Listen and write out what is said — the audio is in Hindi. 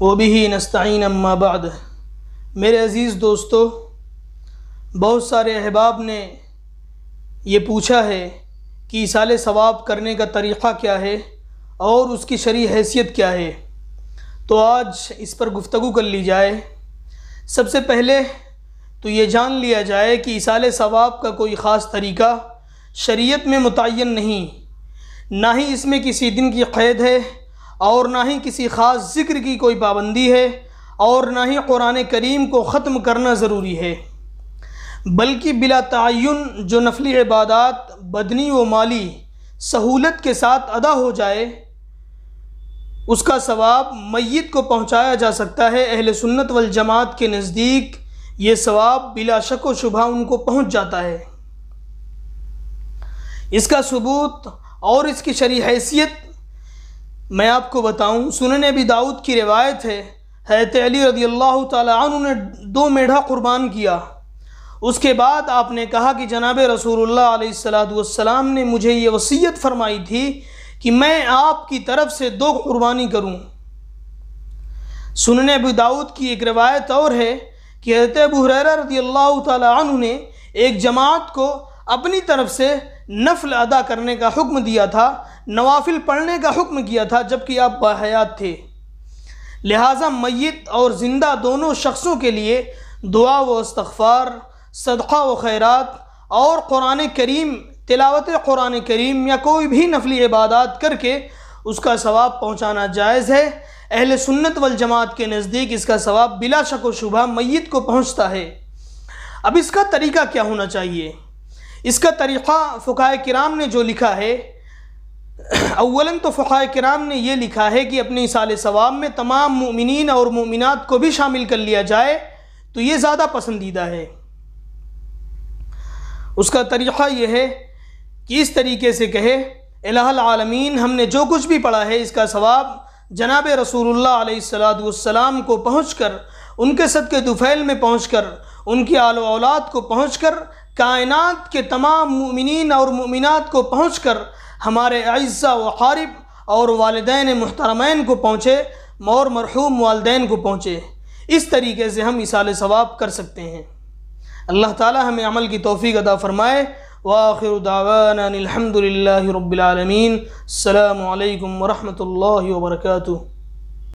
वबी नस्तीन अम्मा अम्माबाद मेरे अज़ीज़ दोस्तों बहुत सारे अहबाब ने ये पूछा है कि साल सवाब करने का तरीक़ा क्या है और उसकी शरी हैसियत क्या है तो आज इस पर गुफ्तु कर ली जाए सबसे पहले तो ये जान लिया जाए कि साल सवाब का कोई ख़ास तरीक़ा शरीयत में मुतन नहीं ना ही इसमें किसी दिन की क़ैद है और ना ही किसी ख़ास ज़िक्र की कोई पाबंदी है और ना ही कुरान करीम को ख़त्म करना ज़रूरी है बल्कि बिला तयन जो नफली इबादत बदनी व माली सहूलत के साथ अदा हो जाए उसका सवाब मैत को पहुँचाया जा सकता है अहल सुन्नत वल जमात के नज़दीक ये सवाब बिला शक व शुभा उनको पहुँच जाता है इसका सबूत और इसकी शरी हैसियत मैं आपको बताऊं सुनने भी दाऊद की रिवायत है हैत अली रदी अल्लाह तु ने दो मेढ़ा कुर्बान किया उसके बाद आपने कहा कि जनाब रसूलुल्लाह ने मुझे ये वसीयत फरमाई थी कि मैं आपकी तरफ से दो कुर्बानी करूं सुनने अबू दाऊद की एक रवायत और है कि हैत अबू हर रदी अल्लाह तु ने एक जमात को अपनी तरफ से नफल अदा करने का हुक्म दिया था नवाफिल पढ़ने का हुक्म किया था जबकि आप बाहयात थे लिहाजा मैत और ज़िंदा दोनों शख्सों के लिए दुआ व इस्तफ़ार सदक़ा व खैरात और क़ुरान करीम तिलावत क़ुरान करीम या कोई भी नफली इबादत करके उसका सवाब पहुँचाना जायज़ है अहल सुन्नत वल जमात के नज़दीक इसका सवाब बिला शक व शुबा मैत को पहुँचता है अब इसका तरीका क्या होना चाहिए इसका तरीक़ा फ़ुकाय किराम ने जो लिखा है अवलन तो फ़ाय किराम ने यह लिखा है कि अपने साल सवाब में तमाम ममिन और ममिनत को भी शामिल कर लिया जाए तो ये ज़्यादा पसंदीदा है उसका तरीक़ा यह है कि इस तरीके से कहे आलमीन हमने जो कुछ भी पढ़ा है इसका सवाब जनाब रसूलुल्लाह को पहुँच कर उनके सद के दुफैल में पहुँच कर उनकी आलो औलाद को पहुँच कर कायनात के तमाम ममिन और ममिनत को पहुँच कर हमारे अज्ज़ा व वारब और वालदेन महतरमैन को पहुँचे और मरहूम वालदे को पहुँचे इस तरीके से हम इसाल सवाब कर सकते हैं अल्लाह ताला हमें अमल की तोफ़ी अदा फ़रमाए वाखिर दावाना रबालमीन अल्लाम वरहमल वर्का